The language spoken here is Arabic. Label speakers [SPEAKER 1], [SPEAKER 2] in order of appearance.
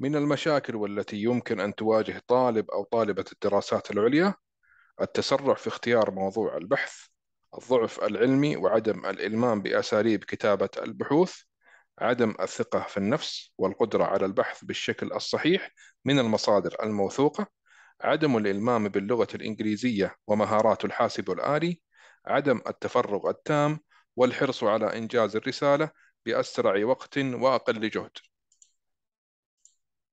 [SPEAKER 1] من المشاكل والتي يمكن أن تواجه طالب أو طالبة الدراسات العليا التسرع في اختيار موضوع البحث الضعف العلمي وعدم الإلمام بأساليب كتابة البحوث عدم الثقة في النفس والقدرة على البحث بالشكل الصحيح من المصادر الموثوقة عدم الإلمام باللغة الإنجليزية ومهارات الحاسب الآلي عدم التفرغ التام والحرص على إنجاز الرسالة بأسرع وقت وأقل جهد